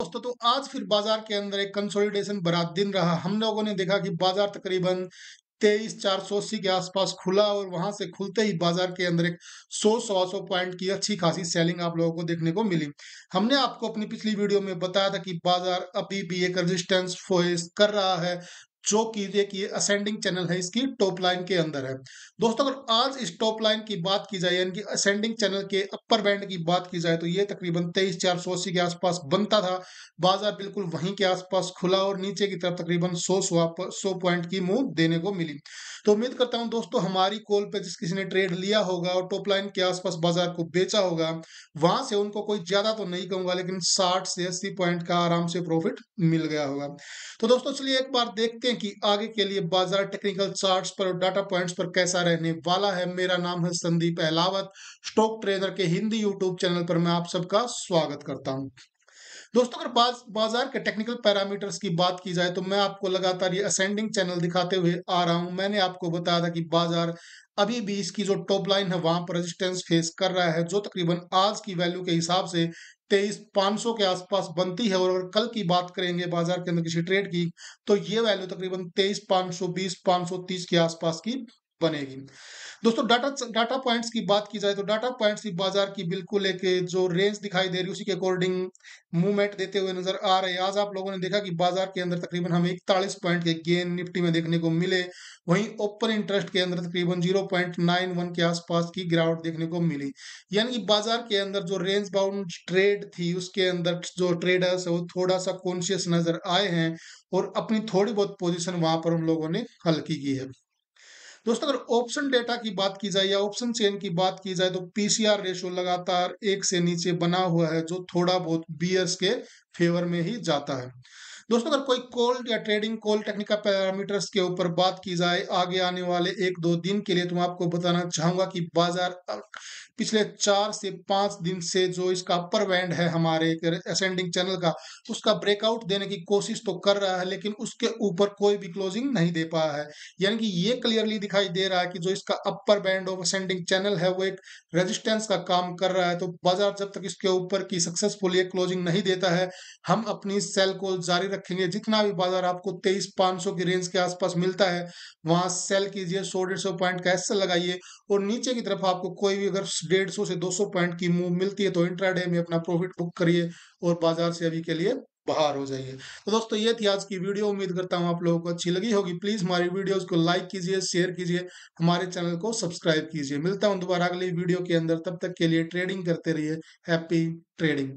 दोस्तों तो आज फिर बाजार के अंदर एक कंसोलिडेशन भरा दिन रहा हम लोगों ने देखा कि बाजार तकरीबन तेईस चार सौ अस्सी के आसपास खुला और वहां से खुलते ही बाजार के अंदर एक सौ सवा सौ पॉइंट की अच्छी खासी सेलिंग आप लोगों को देखने को मिली हमने आपको अपनी पिछली वीडियो में बताया था कि बाजार अभी भी एक रेजिस्टेंस फोस कर रहा है जो कीजिए कि ये असेंडिंग चैनल है इसकी टॉप लाइन के अंदर है दोस्तों अगर आज इस टॉप लाइन की बात की जाए यानी कि असेंडिंग चैनल के अपर बैंड की बात की जाए तो ये तकरीबन तेईस चार सौ अस्सी के आसपास बनता था बाजार बिल्कुल वहीं के आसपास खुला और नीचे की तरफ तकरीबन सौ सौ पॉइंट की मूव देने को मिली तो उम्मीद करता हूँ दोस्तों हमारी कॉल पर जिस किसी ने ट्रेड लिया होगा और टॉप लाइन के आसपास बाजार को बेचा होगा वहां से उनको कोई ज्यादा तो नहीं कहूंगा लेकिन साठ से अस्सी पॉइंट का आराम से प्रॉफिट मिल गया होगा तो दोस्तों चलिए एक बार देखते हैं हैं कि आगे के लिए बाजार टेक्निकल चार्ट्स पर और डाटा पॉइंट्स पर कैसा रहने वाला है मेरा नाम है संदीप अहलावत स्टॉक ट्रेडर के हिंदी यूट्यूब चैनल पर मैं आप सबका स्वागत करता हूं दोस्तों अगर बाज, बाजार के टेक्निकल पैरामीटर्स की बात की जाए तो मैं आपको लगातार ये असेंडिंग चैनल दिखाते हुए आ रहा हूं मैंने आपको बताया था कि बाजार अभी भी इसकी जो टॉप लाइन है वहां पर रेजिस्टेंस फेस कर रहा है जो तकरीबन आज की वैल्यू के हिसाब से तेईस पांच सौ के आसपास बनती है और अगर कल की बात करेंगे बाजार के अंदर किसी ट्रेड की तो ये वैल्यू तकरीबन तेईस पांच सौ बीस पांच सौ तीस के आसपास की बनेगी दोस्तों डाटा डाटा पॉइंट्स की बात की जाए तो डाटा पॉइंट्स भी बाजार की बिल्कुल एक जो रेंज दिखाई दे रही है उसी के अकॉर्डिंग मूवमेंट देते हुए नजर आ रहे हैं आज आप लोगों ने देखा कि बाजार के अंदर तकरीबन हमें इकतालीस पॉइंट के गेन निफ्टी में देखने को मिले वहीं ओपन इंटरेस्ट के अंदर तकरीबन जीरो के आसपास की गिरावट देखने को मिली यानी कि बाजार के अंदर जो रेंज बाउंड ट्रेड थी उसके अंदर जो ट्रेडर्स है वो थोड़ा सा कॉन्शियस नजर आए हैं और अपनी थोड़ी बहुत पोजिशन वहां पर उन लोगों ने हल्की की है दोस्तों अगर ऑप्शन डेटा की बात की जाए या ऑप्शन चेन की बात की जाए तो पीसीआर रेशो लगातार एक से नीचे बना हुआ है जो थोड़ा बहुत बीएस के फेवर में ही जाता है दोस्तों अगर कोई कॉल या ट्रेडिंग कॉल टेक्निकल पैरामीटर्स के ऊपर बात की जाए आगे आने वाले एक दो दिन के लिए तो मैं आपको बताना चाहूंगा कि बाजार पिछले चार से पांच दिन से जो इसका अपर बैंड है हमारे असेंडिंग चैनल का उसका ब्रेकआउट देने की कोशिश तो कर रहा है लेकिन उसके ऊपर कोई भी क्लोजिंग नहीं दे पाया है यानी कि ये क्लियरली दिखा दिखाई दे रहा है कि जो इसका upper band of ascending channel है वो एक रेजिस्टेंस का काम कर रहा है तो बाजार जब तक इसके ऊपर की सक्सेसफुल ये क्लोजिंग नहीं देता है हम अपनी सेल को जारी रखेंगे जितना भी बाजार आपको तेईस पांच सौ की रेंज के आसपास मिलता है वहां सेल कीजिए सौ डेढ़ सौ पॉइंट का एस लगाइए और नीचे की तरफ आपको कोई भी अगर डेढ़ सौ से दो सौ पॉइंट की मूव मिलती है तो इंट्राडे में अपना प्रॉफिट बुक करिए और बाजार से अभी के लिए बाहर हो जाइए तो दोस्तों ये थी आज की वीडियो उम्मीद करता हूँ आप लोगों को अच्छी लगी होगी प्लीज़ हमारी वीडियोस को लाइक कीजिए शेयर कीजिए हमारे चैनल को सब्सक्राइब कीजिए मिलता हूँ दोबारा अगली वीडियो के अंदर तब तक के लिए ट्रेडिंग करते रहिए हैप्पी ट्रेडिंग